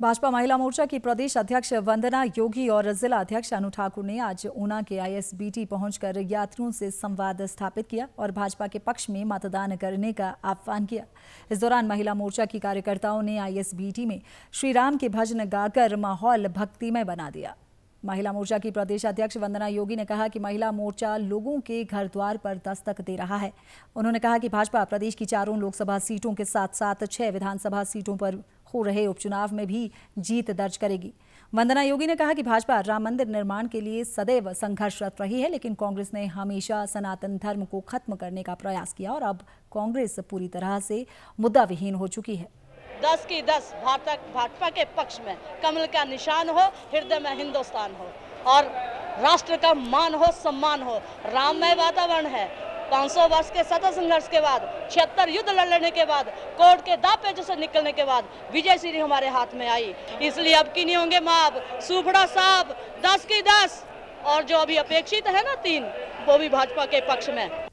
भाजपा महिला मोर्चा की प्रदेश अध्यक्ष वंदना योगी और जिला अध्यक्ष अनु ठाकुर ने आज ऊना के आईएसबीटी पहुंचकर यात्रियों से संवाद स्थापित किया और भाजपा के पक्ष में मतदान करने का आह्वान किया इस दौरान महिला मोर्चा की कार्यकर्ताओं ने आईएसबीटी में श्री राम के भजन गाकर माहौल भक्तिमय बना दिया महिला मोर्चा की प्रदेश अध्यक्ष वंदना योगी ने कहा कि महिला मोर्चा लोगों के घर द्वार पर दस्तक दे रहा है उन्होंने कहा कि भाजपा प्रदेश की चारों लोकसभा सीटों के साथ साथ छह विधानसभा सीटों पर हो रहे उपचुनाव में भी जीत दर्ज करेगी वंदना योगी ने कहा कि भाजपा राम मंदिर निर्माण के लिए सदैव संघर्षरत रही है लेकिन कांग्रेस ने हमेशा सनातन धर्म को खत्म करने का प्रयास किया और अब कांग्रेस पूरी तरह से मुद्दा विहीन हो चुकी है दस की दस भाजपा भाजपा के पक्ष में कमल का निशान हो हृदय में हिंदुस्तान हो और राष्ट्र का मान हो सम्मान हो राममय वातावरण है 500 वर्ष के सतत संघर्ष के बाद छिहत्तर युद्ध लड़ लेने के बाद कोर्ट के दा पेजों से निकलने के बाद विजय सीरी हमारे हाथ में आई इसलिए अब की नहीं होंगे माब सूफड़ा साहब दस की दस और जो अभी अपेक्षित है ना तीन वो भी भाजपा के पक्ष में